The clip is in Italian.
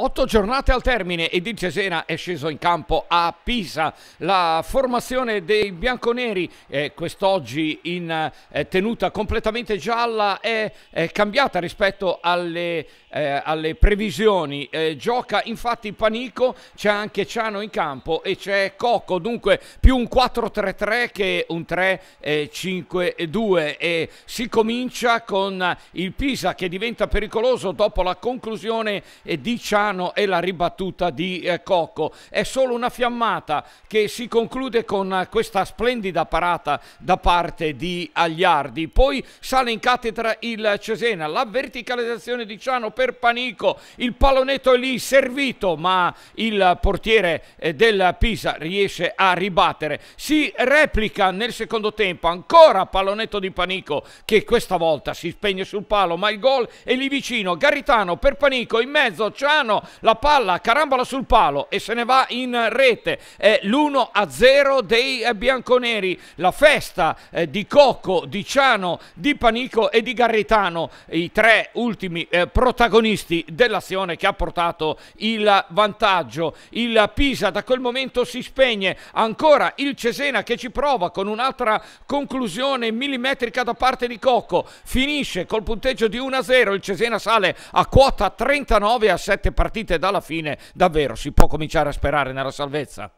Otto giornate al termine e Di Cesena è sceso in campo a Pisa. La formazione dei bianconeri eh, quest'oggi in eh, tenuta completamente gialla è, è cambiata rispetto alle, eh, alle previsioni. Eh, gioca infatti Panico, c'è anche Ciano in campo e c'è Cocco, dunque più un 4-3-3 che un 3-5-2 e si comincia con il Pisa che diventa pericoloso dopo la conclusione eh, di Ciano Cassano e la ribattuta di eh, Cocco. È solo una fiammata che si conclude con eh, questa splendida parata da parte di Agliardi. Poi sale in cattedra il Cesena, la verticalizzazione di Ciano per Panico, il pallonetto è lì servito ma il portiere eh, del Pisa riesce a ribattere. Si replica nel secondo tempo ancora pallonetto di Panico che questa volta si spegne sul palo ma il gol è lì vicino. Garitano per Panico in mezzo, Ciano la palla carambola sul palo e se ne va in rete. È l'1-0 dei eh, bianconeri, la festa eh, di Cocco, di Ciano, di Panico e di Garritano, i tre ultimi eh, protagonisti dell'azione che ha portato il vantaggio. Il Pisa da quel momento si spegne, ancora il Cesena che ci prova con un'altra conclusione millimetrica da parte di Cocco, finisce col punteggio di 1-0, il Cesena sale a quota 39 a 7 partite dalla fine davvero si può cominciare a sperare nella salvezza?